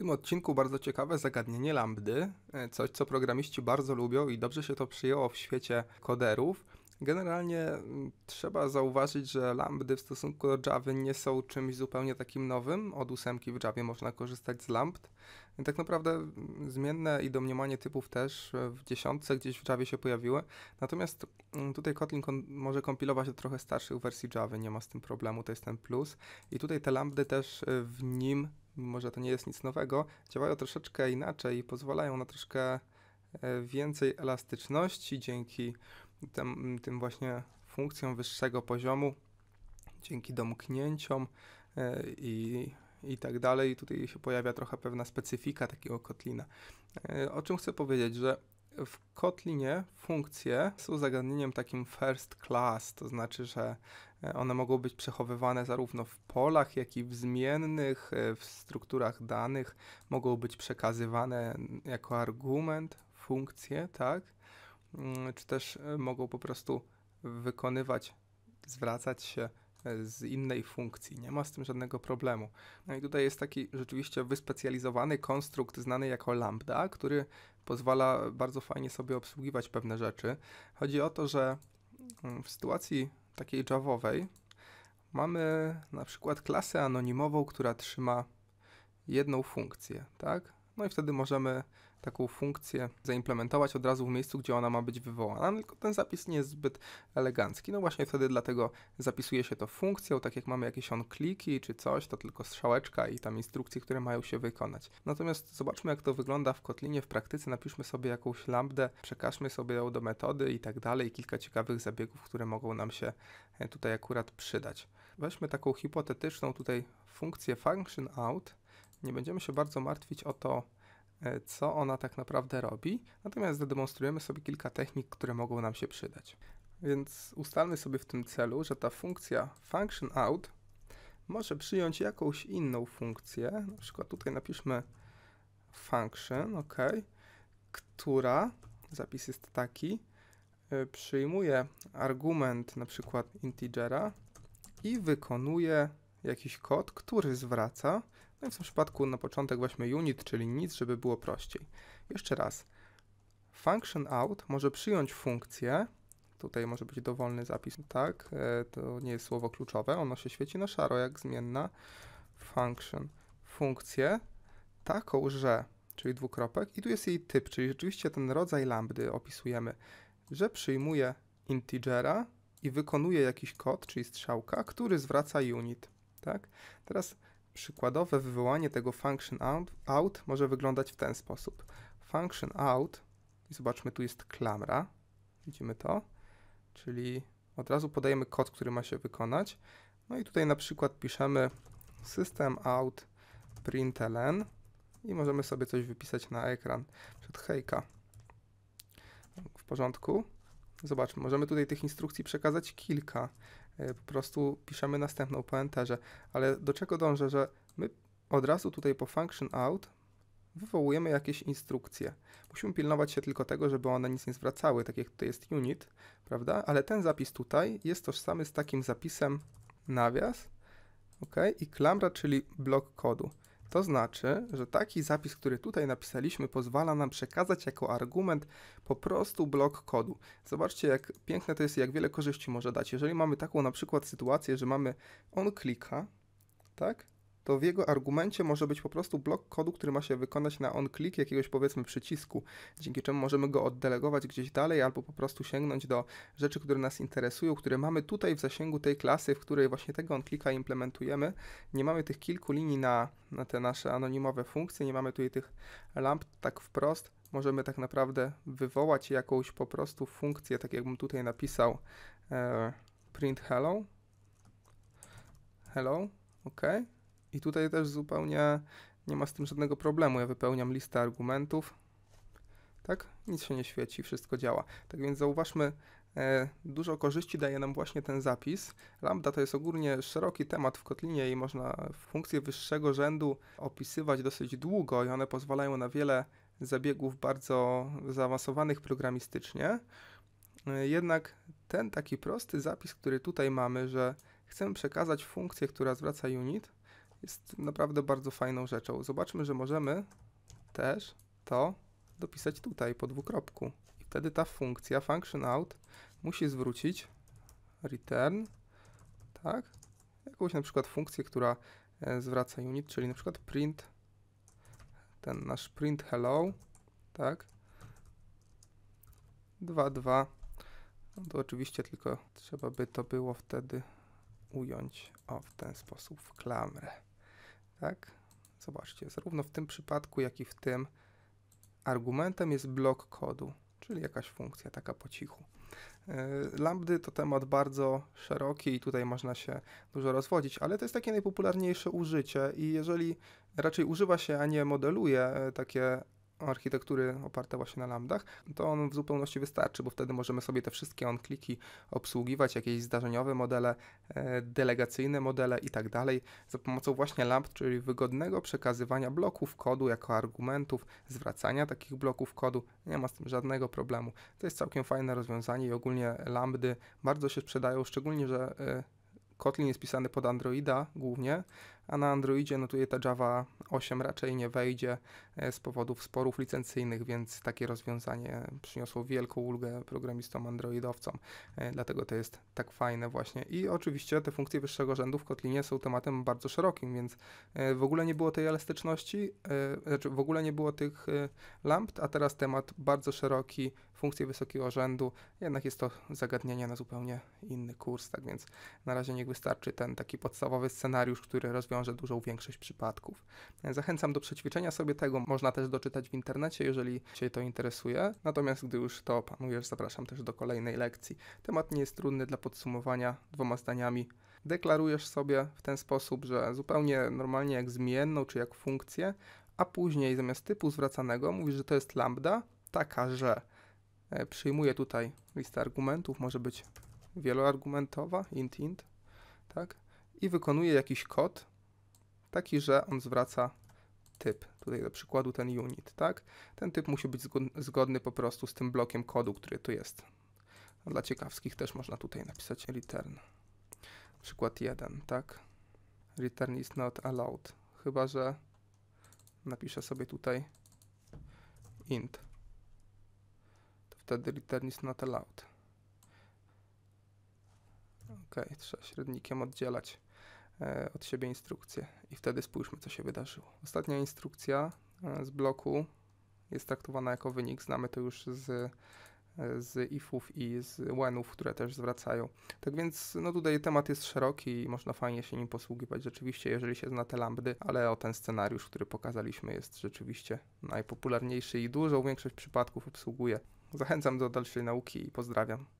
tym odcinku bardzo ciekawe zagadnienie lambdy, e, coś co programiści bardzo lubią i dobrze się to przyjęło w świecie koderów. Generalnie mm, trzeba zauważyć, że lambdy w stosunku do Java nie są czymś zupełnie takim nowym. Od ósemki w Java można korzystać z lambd. Tak naprawdę mm, zmienne i domniemanie typów też e, w dziesiątce gdzieś w Java się pojawiły. Natomiast mm, tutaj Kotlin kon- może kompilować do trochę starszych wersji Java, nie ma z tym problemu, to jest ten plus. I tutaj te lambdy też e, w nim mimo że to nie jest nic nowego, działają troszeczkę inaczej i pozwalają na troszkę e, więcej elastyczności dzięki tym właśnie funkcjom wyższego poziomu, dzięki domknięciom e, i, i tak dalej. Tutaj się pojawia trochę pewna specyfika takiego kotlina. E, o czym chcę powiedzieć, że w Kotlinie funkcje są zagadnieniem takim first class, to znaczy, że e, one mogą być przechowywane zarówno w polach, jak i w zmiennych, e, w strukturach danych, mogą być przekazywane mm, jako argument, funkcje, tak? Mm, czy też e, mogą po prostu wykonywać, zwracać się E, z innej funkcji. Nie ma z tym żadnego problemu. No i tutaj jest taki rzeczywiście wyspecjalizowany konstrukt znany jako lambda, który pozwala bardzo fajnie sobie obsługiwać pewne rzeczy. Chodzi o to, że mm, w sytuacji takiej javowej mamy na przykład klasę anonimową, która trzyma jedną funkcję, tak? No i wtedy możemy taką funkcję zaimplementować od razu w miejscu, gdzie ona ma być wywołana, no tylko ten zapis nie jest zbyt elegancki. No właśnie wtedy dlatego zapisuje się to funkcją, tak jak mamy jakieś on kliki czy coś, to tylko strzałeczka i tam instrukcje, które mają się wykonać. Natomiast zobaczmy, jak to wygląda w Kotlinie w praktyce. Napiszmy sobie jakąś lambdę, przekażmy sobie ją do metody i tak dalej. Kilka ciekawych zabiegów, które mogą nam się e, tutaj akurat przydać. Weźmy taką hipotetyczną tutaj funkcję function out, nie będziemy się bardzo martwić o to, e, co ona tak naprawdę robi, natomiast zademonstrujemy sobie kilka technik, które mogą nam się przydać. Więc ustalmy sobie w tym celu, że ta funkcja function out może przyjąć jakąś inną funkcję, na przykład tutaj napiszmy function, ok, która, zapis jest taki, e, przyjmuje argument na przykład integera i wykonuje jakiś kod, który zwraca no i w tym przypadku na początek weźmy unit, czyli nic, żeby było prościej. Jeszcze raz. Function out może przyjąć funkcję, tutaj może być dowolny zapis, tak, e, to nie jest słowo kluczowe, ono się świeci na szaro jak zmienna, function, funkcję taką, że, czyli dwukropek, i tu jest jej typ, czyli rzeczywiście ten rodzaj lambdy opisujemy, że przyjmuje integera i wykonuje jakiś kod, czyli strzałka, który zwraca unit, tak. Teraz Przykładowe wywołanie tego function out, out może wyglądać w ten sposób. Function out, i zobaczmy, tu jest klamra, widzimy to, czyli od razu podajemy kod, który ma się wykonać. No i tutaj na przykład piszemy system out println i możemy sobie coś wypisać na ekran przed hejka. W porządku. Zobaczmy, możemy tutaj tych instrukcji przekazać kilka. E, po prostu piszemy następną po enterze. Ale do czego dążę, że my od razu tutaj po function out wywołujemy jakieś instrukcje. Musimy pilnować się tylko tego, żeby one nic nie zwracały, tak jak tutaj jest unit, prawda? Ale ten zapis tutaj jest tożsamy z takim zapisem nawias, ok? I klamra, czyli blok kodu. To znaczy, że taki zapis, który tutaj napisaliśmy, pozwala nam przekazać jako argument po prostu blok kodu. Zobaczcie, jak piękne to jest, jak wiele korzyści może dać. Jeżeli mamy taką na przykład sytuację, że mamy on klika, tak? to w jego argumencie może być po prostu blok kodu, który ma się wykonać na on-click jakiegoś powiedzmy przycisku, dzięki czemu możemy go oddelegować gdzieś dalej albo po prostu sięgnąć do rzeczy, które nas interesują, które mamy tutaj w zasięgu tej klasy, w której właśnie tego on-clicka implementujemy. Nie mamy tych kilku linii na, na te nasze anonimowe funkcje, nie mamy tutaj tych lamp tak wprost, możemy tak naprawdę wywołać jakąś po prostu funkcję, tak jakbym tutaj napisał e, print hello. Hello, ok. I tutaj też zupełnie nie ma z tym żadnego problemu. Ja wypełniam listę argumentów. Tak? Nic się nie świeci, wszystko działa. Tak więc zauważmy, e, Dużo korzyści daje nam właśnie ten zapis. Lambda to jest ogólnie szeroki temat w Kotlinie i można funkcje wyższego rzędu opisywać dosyć długo i one pozwalają na wiele zabiegów bardzo zaawansowanych programistycznie. E, jednak ten taki prosty zapis, który tutaj mamy, że chcemy przekazać funkcję, która zwraca unit, jest naprawdę bardzo fajną rzeczą. Zobaczmy, że możemy też to dopisać tutaj po dwukropku. I wtedy ta funkcja function out musi zwrócić return, tak? Jakąś na przykład funkcję, która e, zwraca unit, czyli na przykład print, ten nasz print hello, tak? 2. No to oczywiście tylko trzeba by to było wtedy ująć o, w ten sposób w klamrę. Tak? Zobaczcie, zarówno w tym przypadku, jak i w tym argumentem jest blok kodu, czyli jakaś funkcja taka po cichu. E, lambdy to temat bardzo szeroki i tutaj można się dużo rozwodzić, ale to jest takie najpopularniejsze użycie i jeżeli raczej używa się, a nie modeluje e, takie architektury oparte właśnie na lambdach, to on w zupełności wystarczy, bo wtedy możemy sobie te wszystkie onkliki obsługiwać, jakieś zdarzeniowe modele, e, delegacyjne modele i tak dalej, za pomocą właśnie lambd, czyli wygodnego przekazywania bloków kodu jako argumentów, zwracania takich bloków kodu, nie ma z tym żadnego problemu. To jest całkiem fajne rozwiązanie i ogólnie lambdy bardzo się sprzedają, szczególnie, że e, Kotlin jest pisany pod Androida głównie, a na Androidzie no ta Java 8 raczej nie wejdzie e, z powodów sporów licencyjnych, więc takie rozwiązanie przyniosło wielką ulgę programistom androidowcom, e, dlatego to jest tak fajne właśnie. I oczywiście te funkcje wyższego rzędu w Kotlinie są tematem bardzo szerokim, więc e, w ogóle nie było tej elastyczności, znaczy w ogóle nie było tych lamp, a teraz temat bardzo szeroki, funkcje wysokiego rzędu, jednak jest to zagadnienie na zupełnie inny kurs, tak więc na razie niech wystarczy ten taki podstawowy scenariusz, który rozwiązuje wiąże dużą większość przypadków. Zachęcam do przećwiczenia sobie tego, można też doczytać w internecie, jeżeli Cię to interesuje. Natomiast gdy już to panujesz, zapraszam też do kolejnej lekcji. Temat nie jest trudny dla podsumowania dwoma zdaniami. Deklarujesz sobie w ten sposób, że zupełnie normalnie jak zmienną czy jak funkcję, a później zamiast typu zwracanego mówisz, że to jest lambda, taka, że e, przyjmuje tutaj listę argumentów, może być wieloargumentowa, int int, tak? I wykonuje jakiś kod, taki, że on zwraca typ, tutaj do przykładu ten unit, tak? Ten typ musi być zgodny po prostu z tym blokiem kodu, który tu jest. No, dla ciekawskich też można tutaj napisać return. Przykład 1, tak? Return is not allowed. Chyba, że napiszę sobie tutaj int. To wtedy return is not allowed. Ok, trzeba średnikiem oddzielać. E, od siebie instrukcję i wtedy spójrzmy, co się wydarzyło. Ostatnia instrukcja e, z bloku jest traktowana jako wynik. Znamy to już z, e, z ifów i z whenów, które też zwracają. Tak więc no tutaj temat jest szeroki i można fajnie się nim posługiwać rzeczywiście, jeżeli się zna te lambdy, ale o ten scenariusz, który pokazaliśmy jest rzeczywiście najpopularniejszy i dużą większość przypadków obsługuje. Zachęcam do dalszej nauki i pozdrawiam.